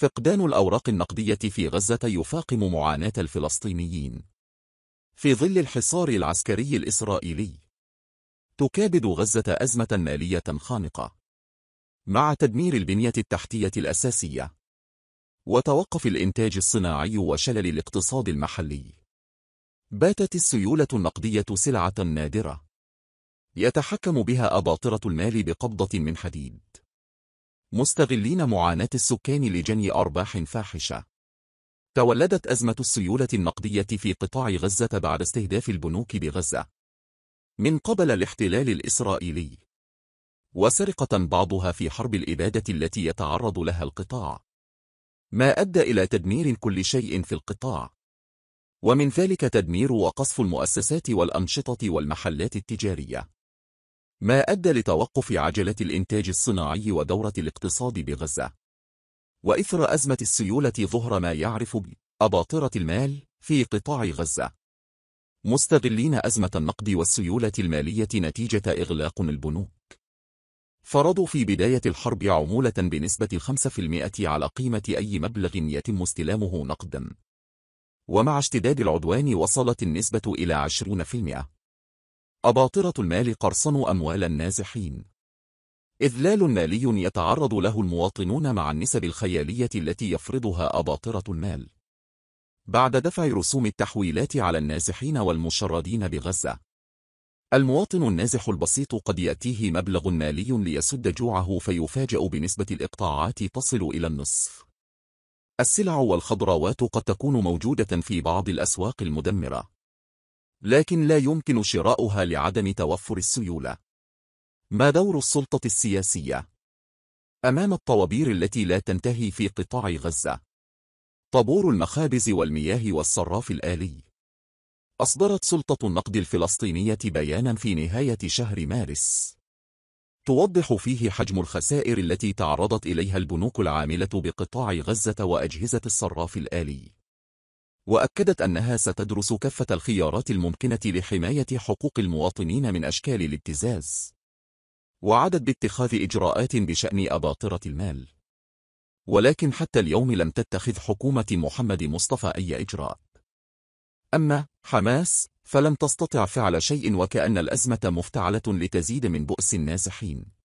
فقدان الأوراق النقدية في غزة يفاقم معاناة الفلسطينيين في ظل الحصار العسكري الإسرائيلي تكابد غزة أزمة مالية خانقة مع تدمير البنية التحتية الأساسية وتوقف الإنتاج الصناعي وشلل الاقتصاد المحلي باتت السيولة النقدية سلعة نادرة يتحكم بها أباطرة المال بقبضة من حديد مستغلين معاناة السكان لجني أرباح فاحشة. تولدت أزمة السيولة النقدية في قطاع غزة بعد استهداف البنوك بغزة من قبل الاحتلال الإسرائيلي وسرقة بعضها في حرب الإبادة التي يتعرض لها القطاع ما أدى إلى تدمير كل شيء في القطاع ومن ذلك تدمير وقصف المؤسسات والأنشطة والمحلات التجارية ما أدى لتوقف عجلة الإنتاج الصناعي ودورة الاقتصاد بغزة وإثر أزمة السيولة ظهر ما يعرف بأباطرة المال في قطاع غزة مستغلين أزمة النقد والسيولة المالية نتيجة إغلاق البنوك فرضوا في بداية الحرب عمولة بنسبة 5% على قيمة أي مبلغ يتم استلامه نقدا ومع اشتداد العدوان وصلت النسبة إلى 20% أباطرة المال قرصنوا أموال النازحين إذلال مالي يتعرض له المواطنون مع النسب الخيالية التي يفرضها أباطرة المال بعد دفع رسوم التحويلات على النازحين والمشردين بغزة المواطن النازح البسيط قد يأتيه مبلغ مالي ليسد جوعه فيفاجأ بنسبة الإقطاعات تصل إلى النصف السلع والخضروات قد تكون موجودة في بعض الأسواق المدمرة لكن لا يمكن شراؤها لعدم توفر السيولة. ما دور السلطة السياسية؟ أمام الطوابير التي لا تنتهي في قطاع غزة طابور المخابز والمياه والصراف الآلي أصدرت سلطة النقد الفلسطينية بيانا في نهاية شهر مارس توضح فيه حجم الخسائر التي تعرضت إليها البنوك العاملة بقطاع غزة وأجهزة الصراف الآلي وأكدت أنها ستدرس كافة الخيارات الممكنة لحماية حقوق المواطنين من أشكال الابتزاز وعدت باتخاذ إجراءات بشأن أباطرة المال ولكن حتى اليوم لم تتخذ حكومة محمد مصطفى أي إجراء أما حماس فلم تستطع فعل شيء وكأن الأزمة مفتعلة لتزيد من بؤس النازحين